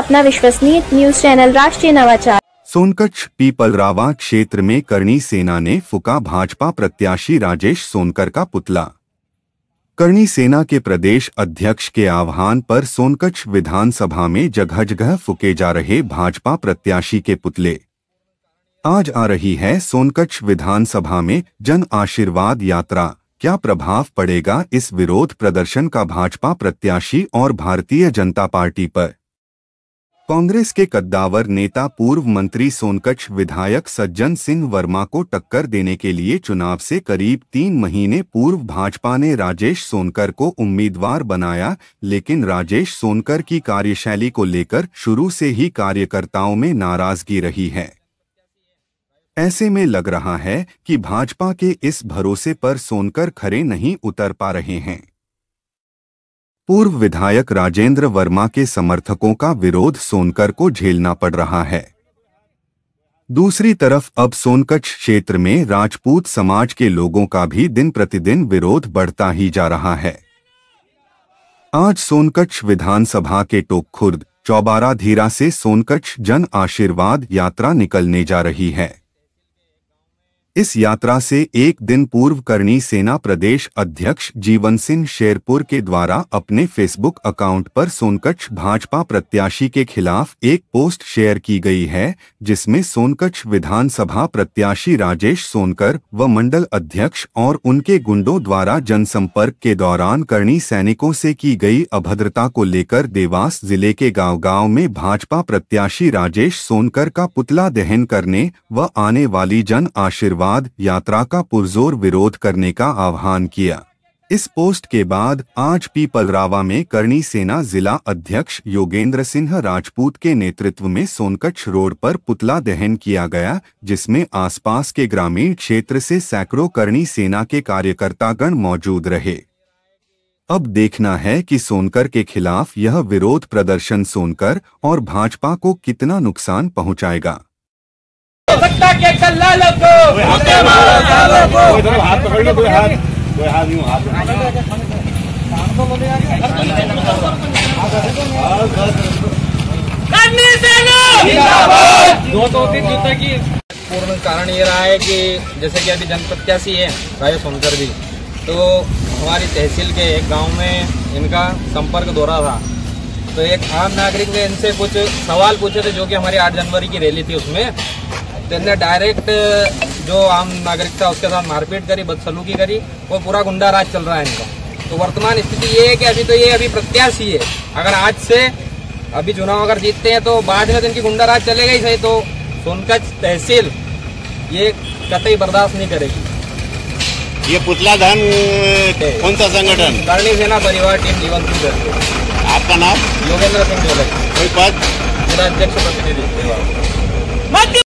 अपना विश्वसनीय news channel राष्ट्रीय नवाचार सोनकच्छ पीपलरावा क्षेत्र में करणी सेना ने फुका भाजपा प्रत्याशी राजेश सोनकर का पुतला करणी सेना के प्रदेश अध्यक्ष के आह्वान पर सोनकच्छ विधानसभा में जगह जगह फुके जा रहे भाजपा प्रत्याशी के पुतले आज आ रही है सोनकच्छ विधानसभा में जन आशीर्वाद यात्रा क्या प्रभाव पड़ेगा इस विरोध प्रदर्शन का भाजपा प्रत्याशी और भारतीय जनता पार्टी पर कांग्रेस के कद्दावर नेता पूर्व मंत्री सोनकच्छ विधायक सज्जन सिंह वर्मा को टक्कर देने के लिए चुनाव से करीब तीन महीने पूर्व भाजपा ने राजेश सोनकर को उम्मीदवार बनाया लेकिन राजेश सोनकर की कार्यशैली को लेकर शुरू से ही कार्यकर्ताओं में नाराजगी रही है ऐसे में लग रहा है कि भाजपा के इस भरोसे पर सोनकर खरे नहीं उतर पा रहे हैं पूर्व विधायक राजेंद्र वर्मा के समर्थकों का विरोध सोनकर को झेलना पड़ रहा है दूसरी तरफ अब सोनकच्छ क्षेत्र में राजपूत समाज के लोगों का भी दिन प्रतिदिन विरोध बढ़ता ही जा रहा है आज सोनकच्छ विधानसभा के टोकखुर्द चौबारा धीरा से सोनकच्छ जन आशीर्वाद यात्रा निकलने जा रही है इस यात्रा से एक दिन पूर्व करणी सेना प्रदेश अध्यक्ष जीवन सिंह शेरपुर के द्वारा अपने फेसबुक अकाउंट पर सोनकच्छ भाजपा प्रत्याशी के खिलाफ एक पोस्ट शेयर की गई है जिसमें सोनकच्छ विधानसभा प्रत्याशी राजेश सोनकर व मंडल अध्यक्ष और उनके गुंडों द्वारा जनसंपर्क के दौरान करणी सैनिकों से की गई अभद्रता को लेकर देवास जिले के गाँव गाँव में भाजपा प्रत्याशी राजेश सोनकर का पुतला दहन करने व आने वाली जन आशीर्वाद बाद यात्रा का पुरजोर विरोध करने का आह्वान किया इस पोस्ट के बाद आज पीपलरावा में करणी सेना जिला अध्यक्ष योगेंद्र सिंह राजपूत के नेतृत्व में सोनकच्छ रोड पर पुतला दहन किया गया जिसमें आसपास के ग्रामीण क्षेत्र से सैकड़ों करणी सेना के कार्यकर्तागण मौजूद रहे अब देखना है कि सोनकर के खिलाफ यह विरोध प्रदर्शन सोनकर और भाजपा को कितना नुकसान पहुंचाएगा सत्ता के दलालों को मुक्के मारो सालो को हाथ पकड़ लो कोई हाथ कोई हाथ यूं हाथ दो दो तो तीन जूता की पूर्ण कारण ये रहा है कि जैसे कि अभी जनप्रत्याशी है राय सोनकर भी तो हमारी तहसील के एक गांव में इनका संपर्क दौरा था तो एक आम नागरिक ने इनसे कुछ सवाल पूछे थे जो कि हमारी 8 जनवरी की रैली थी उसमें તેમને डायरेक्ट uh, जो आम नागरिक था उसके साथ मारपीट करी बदसलूकी करी वो पूरा गुंडा राज चल रहा है इनका तो वर्तमान स्थिति ये है कि अभी तो ये अभी प्रत्याशी है अगर आज से अभी चुनाव अगर जीतते हैं तो बाद में तो इनकी गुंडा राज चलेगा ही सही तो सोनकच तहसील ये कतई बर्दाश्त नहीं करेगी ये पुतला धन कौन सा संगठन करणी सेना परिवार टीम जीवन सिंह आपका नाम योगेंद्र सिंह गोलक कोई पद जिला अध्यक्ष प्रतिनिधि